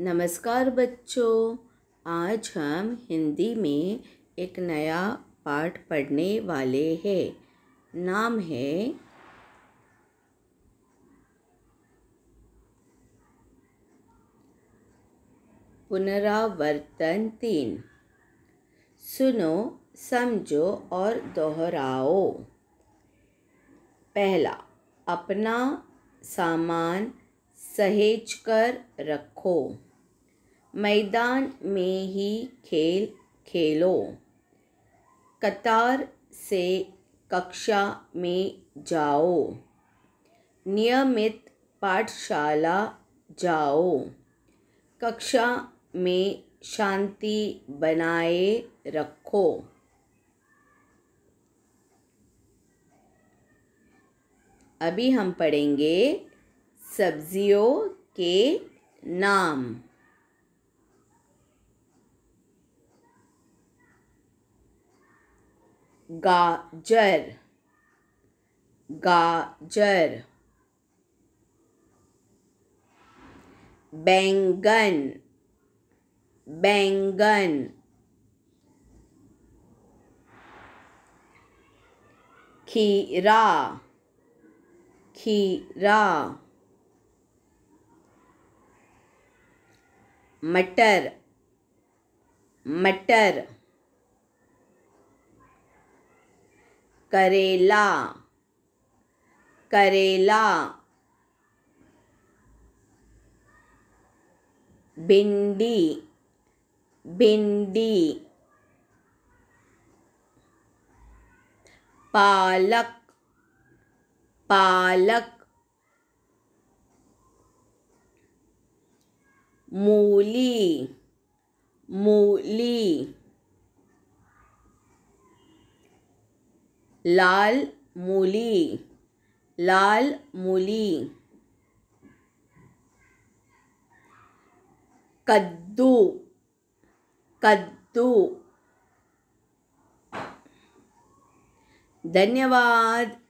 नमस्कार बच्चों आज हम हिंदी में एक नया पाठ पढ़ने वाले हैं नाम है पुनरावर्तन तीन सुनो समझो और दोहराओ पहला अपना सामान सहेज कर रखो मैदान में ही खेल खेलो कतार से कक्षा में जाओ नियमित पाठशाला जाओ कक्षा में शांति बनाए रखो अभी हम पढ़ेंगे सब्जियों के नाम गाजर गाजर बैंगन बैंगन खीरा खीरा मटर मटर करेला करेला भिंडी भिंडी पालक पालक मूली मूली लाल मूली लाल मूली कद्दू कद्दू धन्यवाद